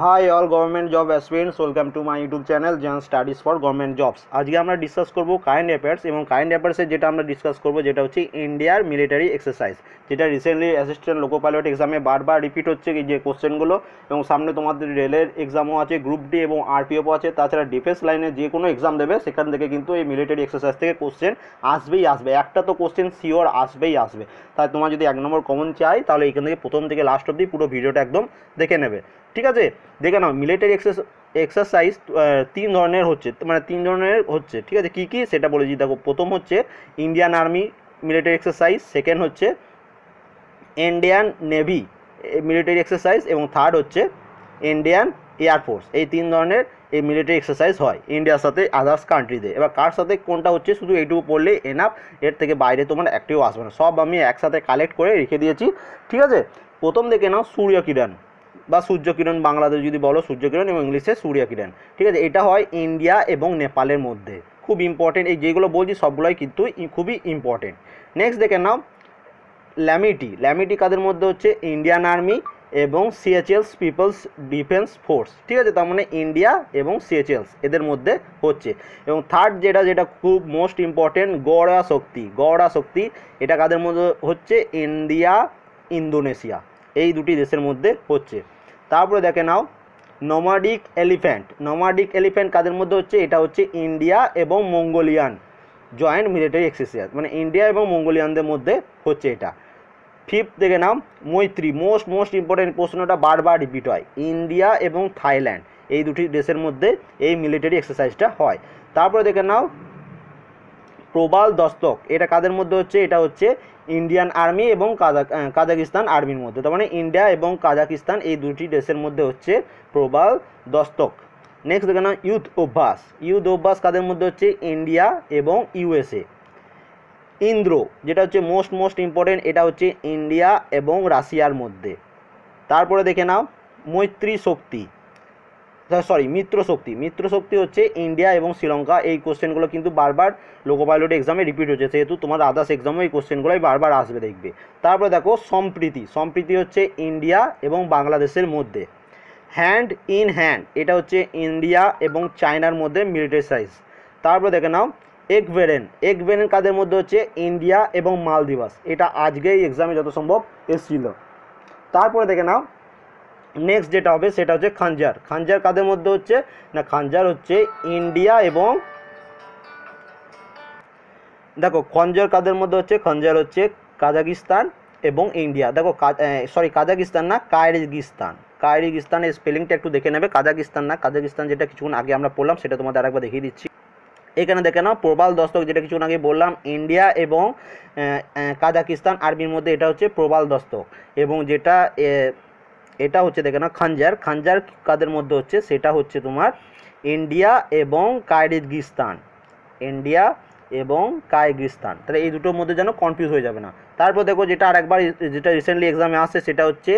high all government job aspirants welcome to my YouTube channel John studies for government jobs আজকে আমরা discuss করব current affairs এবং কারেন্ট অ্যাফেয়ার্সে যেটা আমরা ডিসকাস করবো যেটা হচ্ছে ইন্ডিয়ার মিলিটারি এক্সারসাইজ যেটা রিসেন্টলি অ্যাসিস্ট্যান্ট লোকো পাইলট এক্সামে বারবার রিপিট হচ্ছে যে কোশ্চেনগুলো এবং সামনে তোমাদের রেলের এক্সামও আছে গ্রুপ ডি এবং আরপিএফও আছে তাছাড়া ডিফেন্স লাইনে যে কোনো এক্সাম দেবে সেখান থেকে কিন্তু এই মিলিটারি এক্সারসাইজ থেকে কোশ্চেন আসবেই আসবে একটা তো কোশ্চেন শিওর আসবেই আসবে তাই তোমার যদি এক নম্বর কমন চাই তাহলে এখান থেকে প্রথম থেকে লাস্ট অবধি পুরো ভিডিওটা একদম দেখে নেবে ঠিক আছে দেখে নাও মিলিটারি এক্সেস এক্সারসাইজ তিন ধরনের হচ্ছে মানে তিন ধরনের হচ্ছে ঠিক আছে কী কী সেটা বলেছি দেখো প্রথম হচ্ছে Indian army military exercise second হচ্ছে ইন্ডিয়ান নেভি মিলিটারি এক্সারসাইজ এবং থার্ড হচ্ছে ইন্ডিয়ান এয়ারফোর্স এই তিন ধরনের এই মিলিটারি এক্সারসাইজ হয় ইন্ডিয়ার সাথে আদার্স কান্ট্রিতে এবার কার সাথে কোনটা হচ্ছে শুধু এইটুকু পড়লে এনাফ এর থেকে বাইরে তোমার একটিও আসবে না সব আমি একসাথে কালেক্ট করে রেখে দিয়েছি ঠিক আছে প্রথম দেখে নাও সূর্য কিরণ বা সূর্যকিরণ বাংলাদেশ যদি বলো সূর্যকিরণ এবং ইংলিশে সূর্যকিরণ ঠিক আছে এটা হয় ইন্ডিয়া এবং নেপালের মধ্যে খুব ইম্পর্টেন্ট এই যেগুলো বলছি সবগুলোই কিন্তু খুবই ইম্পর্টেন্ট নেক্সট দেখে নাও ল্যামিটি ল্যামিটি কাদের মধ্যে হচ্ছে ইন্ডিয়ান আর্মি এবং সিএচএলস পিপলস ডিফেন্স ফোর্স ঠিক আছে তার মানে ইন্ডিয়া এবং সিএচএলস এদের মধ্যে হচ্ছে এবং থার্ড যেটা যেটা খুব মোস্ট ইম্পর্টেন্ট গড়া শক্তি গড়া শক্তি এটা কাদের মধ্যে হচ্ছে ইন্ডিয়া ইন্দোনেশিয়া এই দুটি দেশের মধ্যে হচ্ছে তারপরে দেখে নাও নমাডিক এলিফ্যান্ট নমাডিক এলিফ্যান্ট কাদের মধ্যে হচ্ছে এটা হচ্ছে ইন্ডিয়া এবং মঙ্গোলিয়ান জয়েন্ট মিলিটারি এক্সারসাইজ মানে ইন্ডিয়া এবং মঙ্গোলিয়ানদের মধ্যে হচ্ছে এটা ফিফথ থেকে নাম মৈত্রী মোস্ট মোস্ট ইম্পর্টেন্ট প্রশ্নটা বারবার রিপিট হয় ইন্ডিয়া এবং থাইল্যান্ড এই দুটি দেশের মধ্যে এই মিলিটারি এক্সারসাইজটা হয় তারপরে দেখে নাও প্রবাল দস্তক এটা কাদের মধ্যে হচ্ছে এটা হচ্ছে ইন্ডিয়ান আর্মি এবং কাজাকিস্তান আর্মির মধ্যে তার মানে ইন্ডিয়া এবং কাজাকিস্তান এই দুটি দেশের মধ্যে হচ্ছে প্রবাল দস্তক নেক্সট দেখে নাও ইউথ অভ্যাস ইউথ অভ্যাস কাদের মধ্যে হচ্ছে ইন্ডিয়া এবং ইউএসএ ইন্দ্র যেটা হচ্ছে মোস্ট মোস্ট ইম্পর্টেন্ট এটা হচ্ছে ইন্ডিয়া এবং রাশিয়ার মধ্যে তারপরে দেখে নাও মৈত্রী শক্তি সরি মিত্র শক্তি মিত্র শক্তি হচ্ছে ইন্ডিয়া এবং শ্রীলঙ্কা এই কোশ্চেনগুলো কিন্তু বারবার লোকো পাইলট এক্সামে রিপিট হচ্ছে সেহেতু তোমার আদার্স এক্সামে এই কোশ্চেনগুলোই বারবার আসবে দেখবে তারপরে দেখো সম্প্রীতি সম্প্রীতি হচ্ছে ইন্ডিয়া এবং বাংলাদেশের মধ্যে হ্যান্ড ইন হ্যান্ড এটা হচ্ছে ইন্ডিয়া এবং চায়নার মধ্যে মিলিটারি সাইজ তারপরে দেখে নাও একভেরেন একভেরেন কাদের মধ্যে হচ্ছে ইন্ডিয়া এবং মালদিবাস এটা আজকেই এক্সামে যত সম্ভব এসছিল তারপরে দেখে নাও নেক্সট যেটা হবে সেটা হচ্ছে খাঞ্জার খাঞ্জার কাদের মধ্যে হচ্ছে না খাঞ্জার হচ্ছে ইন্ডিয়া এবং দেখো খঞ্জার কাদের মধ্যে হচ্ছে খঞ্জার হচ্ছে কাজাকিস্তান এবং ইন্ডিয়া দেখো সরি কাজাকিস্তান না কায়রিগিস্তান কায়রিগিস্তানের স্পেলিংটা একটু দেখে নেবে কাজাকিস্তান না কাজাকিস্তান যেটা কিছুক্ষণ আগে আমরা পড়লাম সেটা তোমাদের আরেকবার দেখিয়ে দিচ্ছি এখানে দেখে নাও প্রবাল দস্তক যেটা কিছুক্ষণ আগে বললাম ইন্ডিয়া এবং কাজাকিস্তান আর্মির মধ্যে এটা হচ্ছে প্রবাল দস্তক এবং যেটা এটা হচ্ছে দেখে না খাঞ্জার খাঞ্জার কাদের মধ্যে হচ্ছে সেটা হচ্ছে তোমার ইন্ডিয়া এবং কায়রিগিস্তান ইন্ডিয়া এবং কায়গিস্তান তাহলে এই দুটোর মধ্যে যেন কনফিউজ হয়ে যাবে না তারপর দেখো যেটা আর একবার যেটা রিসেন্টলি এক্সামে আসছে সেটা হচ্ছে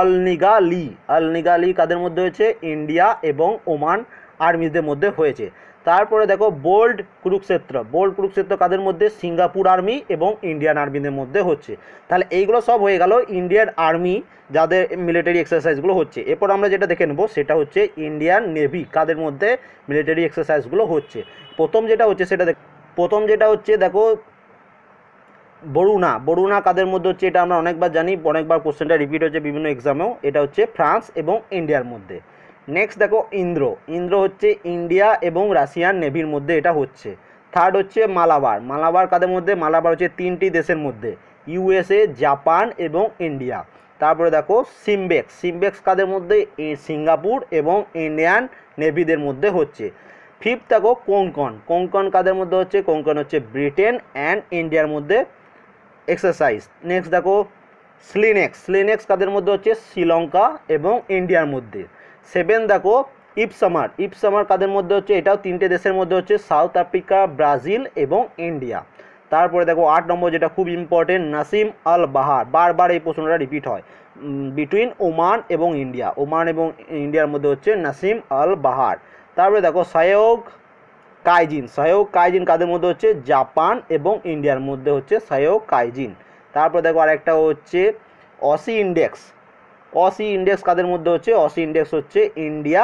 অলনিগালি অলনিগালি কাদের মধ্যে হয়েছে ইন্ডিয়া এবং ওমান আর্মিদের মধ্যে হয়েছে তারপরে দেখো বোল্ড কুরুক্ষেত্র বোল্ড কুরুক্ষেত্র কাদের মধ্যে সিঙ্গাপুর আর্মি এবং ইন্ডিয়ান আর্মিদের মধ্যে হচ্ছে তাহলে এইগুলো সব হয়ে গেল ইন্ডিয়ান আর্মি যাদের মিলিটারি এক্সারসাইজগুলো হচ্ছে এরপর আমরা যেটা দেখে নেবো সেটা হচ্ছে ইন্ডিয়ান নেভি কাদের মধ্যে মিলিটারি এক্সারসাইজগুলো হচ্ছে প্রথম যেটা হচ্ছে সেটা প্রথম যেটা হচ্ছে দেখো বরুণা বরুণা কাদের মধ্যে হচ্ছে এটা আমরা অনেকবার জানি অনেকবার কোশ্চেনটা রিপিট হচ্ছে বিভিন্ন এক্সামেও এটা হচ্ছে ফ্রান্স এবং ইন্ডিয়ার মধ্যে নেক্সট দেখো ইন্দ্র ইন্দ্র হচ্ছে ইন্ডিয়া এবং রাশিয়ান নেভির মধ্যে এটা হচ্ছে থার্ড হচ্ছে মালাবার মালাবার কাদের মধ্যে মালাবার হচ্ছে তিনটি দেশের মধ্যে ইউএসএ জাপান এবং ইন্ডিয়া তারপরে দেখো সিমবেক্স সিমবেক্স কাদের মধ্যে সিঙ্গাপুর এবং ইন্ডিয়ান নেভিদের মধ্যে হচ্ছে ফিফথ দেখো কোঙ্কন কোঙ্কন কাদের মধ্যে হচ্ছে কোঙ্কন হচ্ছে ব্রিটেন অ্যান্ড ইন্ডিয়ার মধ্যে এক্সারসাইজ নেক্সট দেখো স্লিনেক্স স্লিনেক্স কাদের মধ্যে হচ্ছে শ্রীলঙ্কা এবং ইন্ডিয়ার মধ্যে সেভেন দেখো ইপসামার ইপসামার কাদের মধ্যে হচ্ছে এটাও তিনটে দেশের মধ্যে হচ্ছে সাউথ আফ্রিকা ব্রাজিল এবং ইন্ডিয়া তারপরে দেখো আট নম্বর যেটা খুব ইম্পর্টেন্ট নাসিম আল বাহার বারবার এই প্রশ্নটা রিপিট হয় বিটুইন ওমান এবং ইন্ডিয়া ওমান এবং ইন্ডিয়ার মধ্যে হচ্ছে নাসিম আল বাহার তারপরে দেখো সহযোগ কাইজিন সহযোগ কাইজিন কাদের মধ্যে হচ্ছে জাপান এবং ইন্ডিয়ার মধ্যে হচ্ছে সহযোগ কাইজিন তারপরে দেখো আরেকটা হচ্ছে অসি ইন্ডেক্স অসি ইন্ডেক্স কাদের মধ্যে হচ্ছে অসি ইন্ডেক্স হচ্ছে ইন্ডিয়া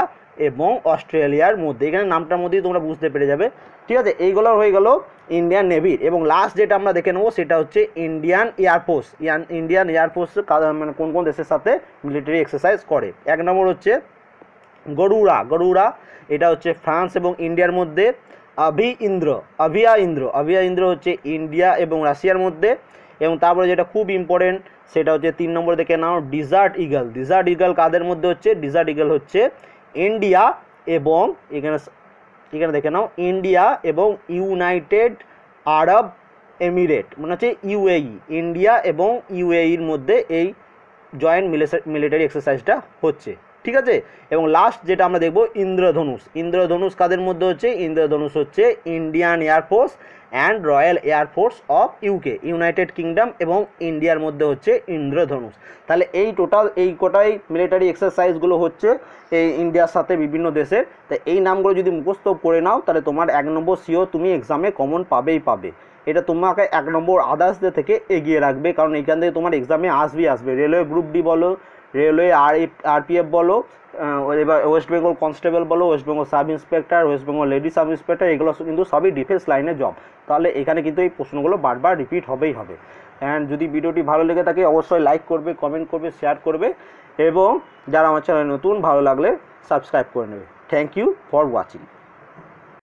এবং অস্ট্রেলিয়ার মধ্যে এখানে নামটার মধ্যেই তোমরা বুঝতে পেরে যাবে ঠিক আছে এইগুলো হয়ে গেল ইন্ডিয়ান নেভির এবং লাস্ট যেটা আমরা দেখে নেবো সেটা হচ্ছে ইন্ডিয়ান এয়ারফোর্স ইন্ডিয়ান এয়ারফোর্স মানে কোন কোন দেশের সাথে মিলিটারি এক্সারসাইজ করে এক নম্বর হচ্ছে গরুড়া গরুড়া এটা হচ্ছে ফ্রান্স এবং ইন্ডিয়ার মধ্যে আভি ইন্দ্র আভিয়া ইন্দ্র আভিয়া ইন্দ্র হচ্ছে ইন্ডিয়া এবং রাশিয়ার মধ্যে এবং তারপরে যেটা খুব ইম্পর্টেন্ট সেটা হচ্ছে তিন নম্বর দেখে নাও ডিজার্ট ইগল ডিজার্ট ইগল কাদের মধ্যে হচ্ছে ডিজার্ট ইগল হচ্ছে ইন্ডিয়া এবং এখানে এখানে দেখে নাও ইন্ডিয়া এবং ইউনাইটেড আরব এমিরেট মানে হচ্ছে ইউএই ইন্ডিয়া e, এবং ইউএইর e মধ্যে এই জয়েন্ট মিলিটারি এক্সারসাইজটা হচ্ছে ঠিক আছে এবং লাস্ট যেটা আমরা দেখব ইন্দ্রধনুষ ইন্দ্রধনুষ কাদের মধ্যে হচ্ছে ইন্দ্রধনুষ হচ্ছে Indian air force and royal air force of UK United Kingdom এবং ইন্ডিয়ার মধ্যে হচ্ছে ইন্দ্রধনুষ তাহলে এই টোটাল এই কটাই মিলিটারি এক্সারসাইজগুলো হচ্ছে এই ইন্ডিয়ার সাথে বিভিন্ন দেশের তা এই নামগুলো যদি মুখস্থ করে নাও তাহলে তোমার এক নম্বর সিও তুমি এক্সামে কমন পাবেই পাবে এটা তোমাকে এক নম্বর আদার্সদের থেকে এগিয়ে রাখবে কারণ এইখান থেকে তোমার এক্সামে আসবেই আসবে রেলওয়ে গ্রুপ ডি বলো রেলওয়ে আর আরপিএফ বলো এবার ওয়েস্ট বেঙ্গল কনস্টেবল বলো West Bengal sub inspector West Bengal lady sub inspector এগুলো কিন্তু সবই ডিফেন্স লাইনে জব তাহলে এখানে কিন্তু এই প্রশ্নগুলো বারবার রিপিট হবেই হবে অ্যান্ড যদি ভিডিওটি ভালো লেগে থাকে অবশ্যই লাইক করবে কমেন্ট করবে শেয়ার করবে এবং যারা আমার চ্যানেল নতুন ভালো লাগলে সাবস্ক্রাইব করে নেবে থ্যাংক ইউ ফর ওয়াচিং